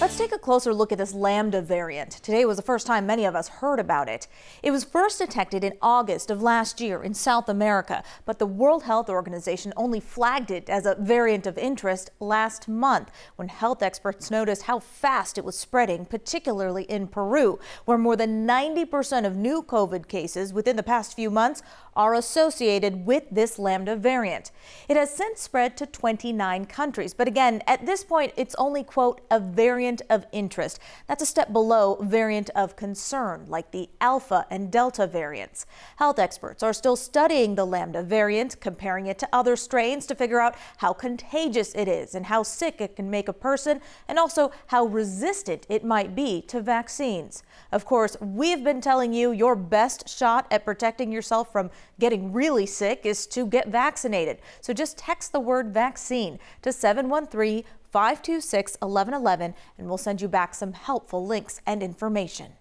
Let's take a closer look at this Lambda variant. Today was the first time many of us heard about it. It was first detected in August of last year in South America, but the World Health Organization only flagged it as a variant of interest last month when health experts noticed how fast it was spreading, particularly in Peru, where more than 90% of new COVID cases within the past few months are associated with this Lambda variant. It has since spread to 29 countries. But again, at this point, it's only, quote, a variant of interest. That's a step below variant of concern, like the Alpha and Delta variants. Health experts are still studying the Lambda variant, comparing it to other strains to figure out how contagious it is and how sick it can make a person, and also how resistant it might be to vaccines. Of course, we've been telling you your best shot at protecting yourself from Getting really sick is to get vaccinated. So just text the word vaccine to 713 526 1111 and we'll send you back some helpful links and information.